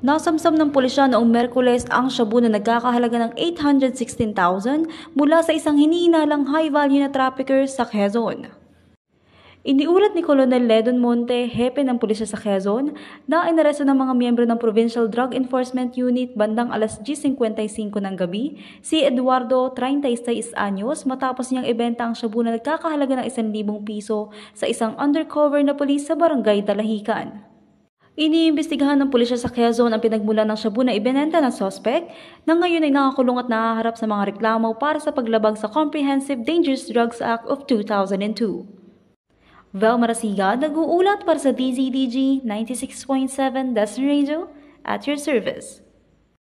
Nasamsam ng pulisya noong Merkules ang shabu na nagkakahalaga ng 816,000 mula sa isang hinihinalang high-value na trafficker sa Quezon. Iniulat ni Colonel Ledon Monte, hepe ng pulisya sa Quezon, na inaresto ng mga miyembro ng Provincial Drug Enforcement Unit bandang alas 10.55 ng gabi si Eduardo, 36 anyos, matapos niyang ibenta ang shabu na nagkakahalaga ng 1,000 piso sa isang undercover na pulis sa barangay Talahikan. Iniimbestigahan ng pulisya sa Quezon ang pinagmula ng shabu na ibinenta ng sospek na ngayon ay nakakulong at nakaharap sa mga reklamo para sa paglabag sa Comprehensive Dangerous Drugs Act of 2002. Velma Rasiga, nag-uulat para sa DZDG 96.7 Destin Radio at your service.